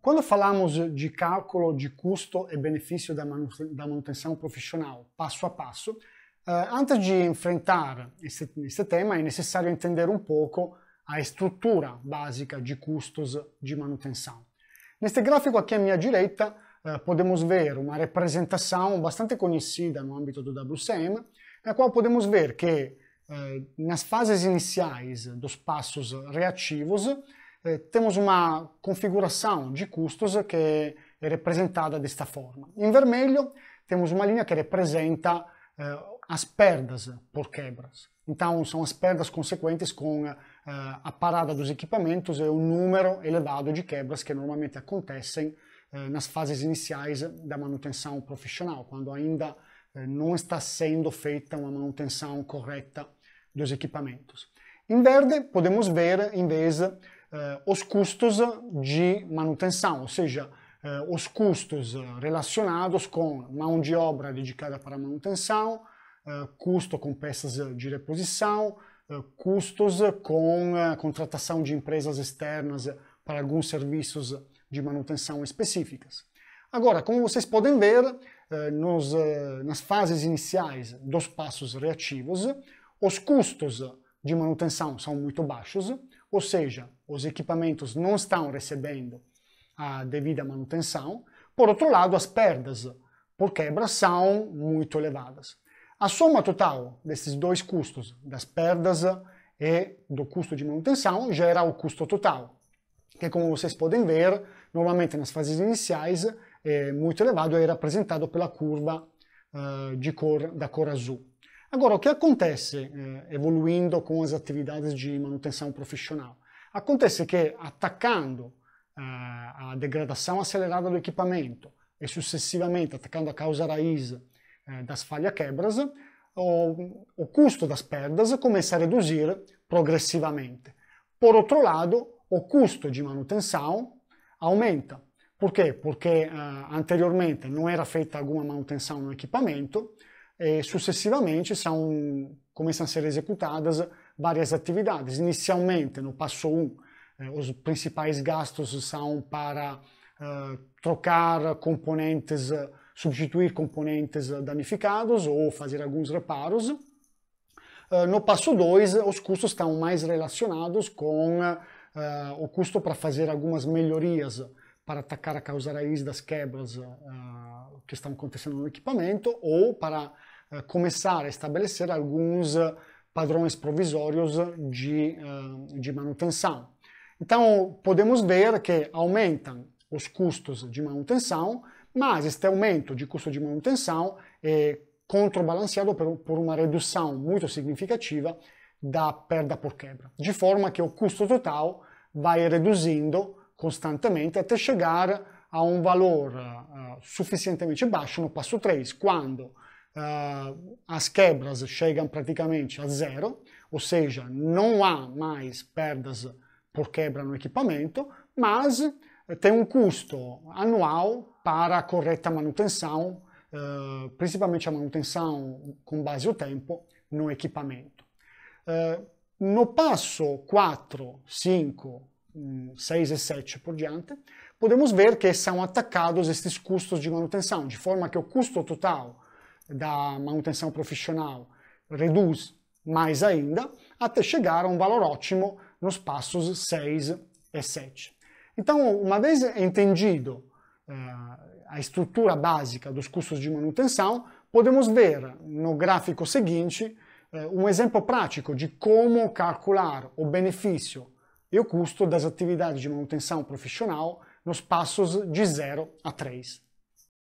Quando falamos de cálculo de custo e benefício da manutenção profissional passo a passo, eh, antes de enfrentar esse, tema é necessário entender um pouco a estrutura básica de custos de manutenção. Neste gráfico aqui à minha direita, eh, podemos ver uma representação bastante conhecida no âmbito do WCM, na qual podemos ver que eh, nas fases iniciais dos passos reativos eh, temos uma configuração de custos que é representada desta forma. Em vermelho temos uma linha que representa eh, as perdas por quebras. Então são as perdas consequentes com eh, a parada dos equipamentos e o número elevado de quebras que normalmente acontecem eh, nas fases iniciais da manutenção profissional, quando ainda não está sendo feita uma manutenção correta dos equipamentos. Em verde, podemos ver, em vez, eh, os custos de manutenção, ou seja, eh, os custos eh, relacionados com mão de obra dedicada para manutenção, custo com peças de reposição, custos com a contratação de empresas externas para alguns serviços de manutenção específicas. Agora, como vocês podem ver, eh, nos, eh, nas fases iniciais dos passos reativos, os custos de manutenção são muito baixos, ou seja, os equipamentos não estão recebendo a devida manutenção. Por outro lado, as perdas por quebra são muito elevadas. A soma total desses dois custos, das perdas e do custo de manutenção, gera o custo total, que como vocês podem ver, normalmente nas fases iniciais eh, muito elevado è rappresentato per la curva eh, cor, da cor azul. Agora, o que acontece eh, evoluindo com as atividades de manutenção profissional? Acontece que, atacando ah, a degradação acelerada do equipamento e, sucessivamente, atacando a causa raiz eh, das falha-quebras, o, o custo das perdas começa a reduzir progressivamente. Por outro lado, o custo de manutenção aumenta, por quê? Porque ah, anteriormente não era feita alguma manutenção no equipamento e sucessivamente são, começam a ser executadas várias atividades. Inicialmente, no passo 1, um, eh, os principais gastos são para ah, trocar componentes, ah, substituir componentes danificados ou fazer alguns reparos. no passo 2, os custos estão mais relacionados com o custo para fazer algumas melhorias para atacar a causa raiz das quebras uh, que estão acontecendo no equipamento ou para uh, começar a estabelecer alguns padrões provisórios de, de manutenção. Então, podemos ver que aumentam os custos de manutenção, mas este aumento de custo de manutenção é contrabalanceado por, por uma redução muito significativa da perda por quebra, de forma que o custo total vai reduzindo constantemente até chegar a um valor uh, eh, suficientemente baixo no passo 3, quando uh, as quebras chegam praticamente a zero, ou seja, não há mais perdas por quebra no equipamento, mas eh, tem um custo anual para a correta manutenção, uh, principalmente a manutenção com base no tempo no equipamento. no passo 4, 5, 6 e 7 por diante, podemos ver que são atacados estes custos de manutenção, de forma que o custo total da manutenção profissional reduz mais ainda, até chegar a um valor ótimo nos passos 6 e 7. Então, uma vez entendido uh, a estrutura básica dos custos de manutenção, podemos ver no gráfico seguinte uh, um exemplo prático de como calcular o benefício e o custo das atividades de manutenção profissional nos passos de 0 a 3.